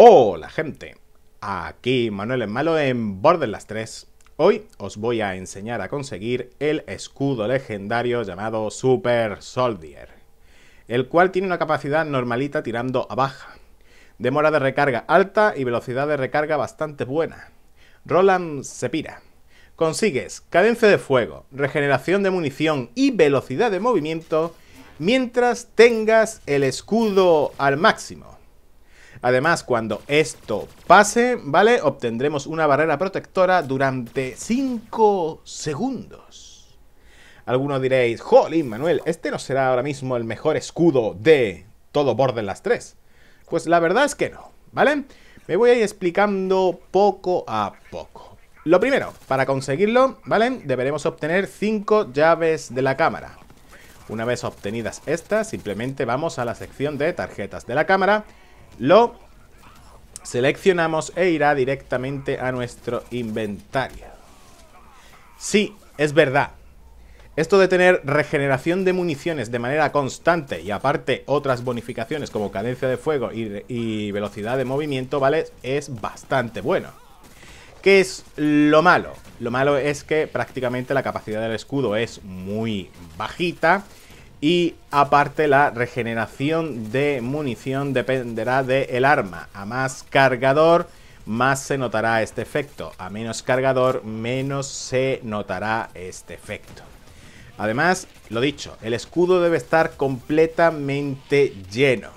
Hola gente, aquí Manuel en Malo en Borderlands 3. Hoy os voy a enseñar a conseguir el escudo legendario llamado Super Soldier, el cual tiene una capacidad normalita tirando a baja, demora de recarga alta y velocidad de recarga bastante buena. Roland se pira. Consigues cadencia de fuego, regeneración de munición y velocidad de movimiento mientras tengas el escudo al máximo. Además, cuando esto pase, ¿vale? Obtendremos una barrera protectora durante 5 segundos. Algunos diréis, jolín, Manuel, este no será ahora mismo el mejor escudo de todo Borderlands 3. Pues la verdad es que no, ¿vale? Me voy a ir explicando poco a poco. Lo primero, para conseguirlo, ¿vale? Deberemos obtener 5 llaves de la cámara. Una vez obtenidas estas, simplemente vamos a la sección de tarjetas de la cámara lo seleccionamos e irá directamente a nuestro inventario. Sí, es verdad. Esto de tener regeneración de municiones de manera constante y aparte otras bonificaciones como cadencia de fuego y, velocidad de movimiento, ¿vale? Es bastante bueno. ¿Qué es lo malo? Lo malo es que prácticamente la capacidad del escudo es muy bajita y aparte la regeneración de munición dependerá del arma. A más cargador, más se notará este efecto. A menos cargador, menos se notará este efecto. Además, lo dicho, el escudo debe estar completamente lleno.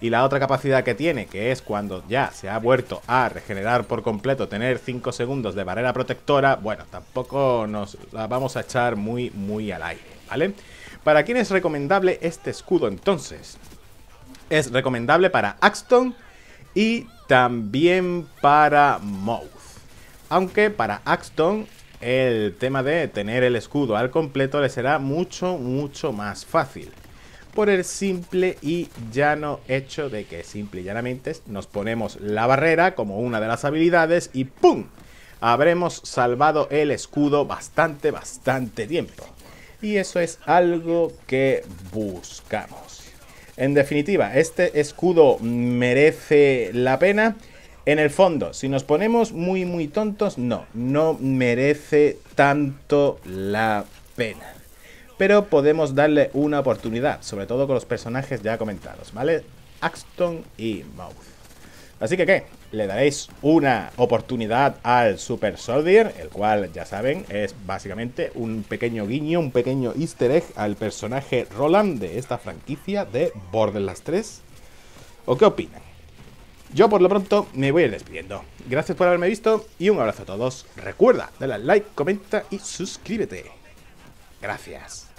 Y la otra capacidad que tiene, que es cuando ya se ha vuelto a regenerar por completo, tener 5 segundos de barrera protectora, bueno, tampoco nos vamos a echar muy, muy al aire, ¿vale? vale ¿Para quién es recomendable este escudo entonces? Es recomendable para Axton y también para Mouth. Aunque para Axton el tema de tener el escudo al completo le será mucho, mucho más fácil. Por el simple y llano hecho de que simple y llanamente nos ponemos la barrera como una de las habilidades y ¡pum! Habremos salvado el escudo bastante, bastante tiempo y eso es algo que buscamos. En definitiva, este escudo merece la pena. En el fondo, si nos ponemos muy muy tontos, no, no merece tanto la pena. Pero podemos darle una oportunidad, sobre todo con los personajes ya comentados, ¿vale? Axton y Mouth. Así que, ¿qué? Le daréis una oportunidad al Super Soldier, el cual, ya saben, es básicamente un pequeño guiño, un pequeño easter egg al personaje Roland de esta franquicia de Borderlands 3. ¿O qué opinan? Yo por lo pronto me voy a ir despidiendo. Gracias por haberme visto y un abrazo a todos. Recuerda, dale like, comenta y suscríbete. Gracias.